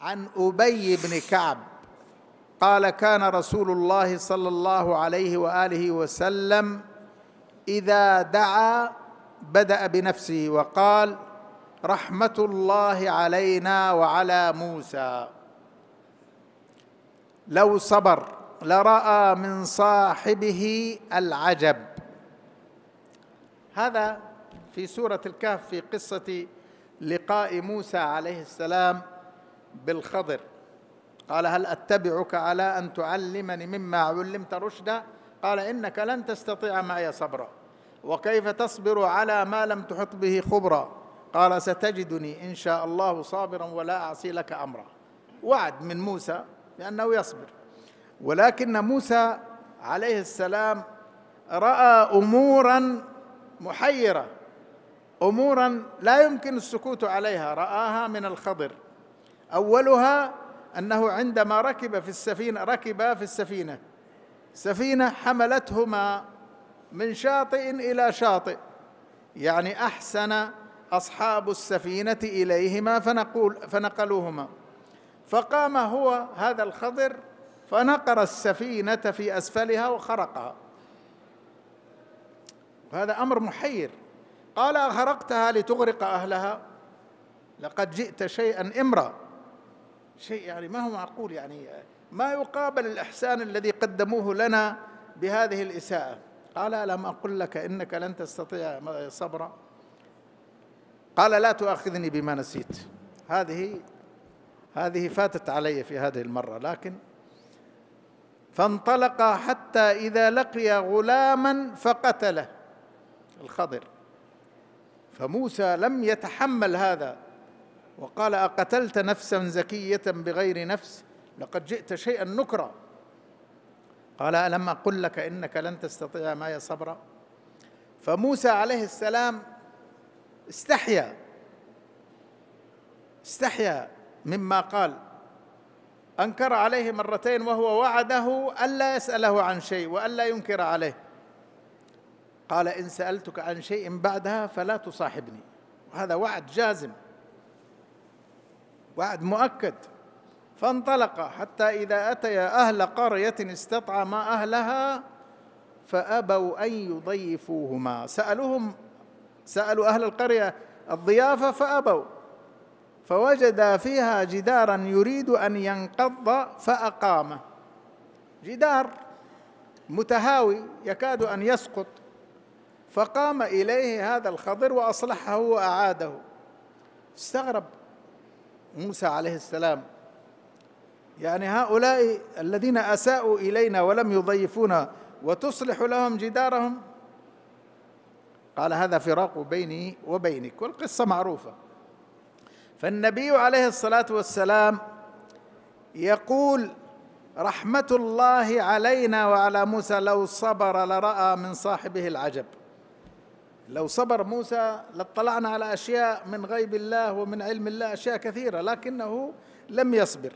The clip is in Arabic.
عن ابي بن كعب قال كان رسول الله صلى الله عليه واله وسلم اذا دعا بدا بنفسه وقال رحمه الله علينا وعلى موسى لو صبر لراى من صاحبه العجب هذا في سوره الكهف في قصه لقاء موسى عليه السلام بالخضر قال هل اتبعك على ان تعلمني مما علمت رشدا قال انك لن تستطيع معي صبرا وكيف تصبر على ما لم تحط به خبرا قال ستجدني ان شاء الله صابرا ولا اعصي لك امرا وعد من موسى بانه يصبر ولكن موسى عليه السلام راى امورا محيره امورا لا يمكن السكوت عليها راها من الخضر اولها انه عندما ركب في السفينه ركب في السفينه سفينه حملتهما من شاطئ الى شاطئ يعني احسن اصحاب السفينه اليهما فنقول فنقلوهما فقام هو هذا الخضر فنقر السفينه في اسفلها وخرقها وهذا امر محير قال اخرقتها لتغرق اهلها لقد جئت شيئا امرا شيء يعني ما هو معقول يعني ما يقابل الإحسان الذي قدموه لنا بهذه الإساءة قال ألم أقل لك إنك لن تستطيع صبرا قال لا تؤاخذني بما نسيت هذه هذه فاتت علي في هذه المرة لكن فانطلق حتى إذا لقي غلاما فقتله الخضر فموسى لم يتحمل هذا وقال أقتلت نفسا زكية بغير نفس لقد جئت شيئا نكرا قال ألم أقل لك إنك لن تستطيع معي صبرا فموسى عليه السلام استحيا استحيا مما قال أنكر عليه مرتين وهو وعده ألا يسأله عن شيء وألا ينكر عليه قال إن سألتك عن شيء بعدها فلا تصاحبني وهذا وعد جازم وعد مؤكد فانطلق حتى إذا أتيا أهل قرية استطعما أهلها فأبوا أن يضيفوهما سألوهم سألوا أهل القرية الضيافة فأبوا فوجدا فيها جدارا يريد أن ينقض فأقامه جدار متهاوي يكاد أن يسقط فقام إليه هذا الخضر وأصلحه وأعاده استغرب موسى عليه السلام يعني هؤلاء الذين أساءوا إلينا ولم يضيفونا وتصلح لهم جدارهم قال هذا فراق بيني وبينك والقصة معروفة فالنبي عليه الصلاة والسلام يقول رحمة الله علينا وعلى موسى لو صبر لرأى من صاحبه العجب لو صبر موسى لاطلعنا على أشياء من غيب الله ومن علم الله أشياء كثيرة لكنه لم يصبر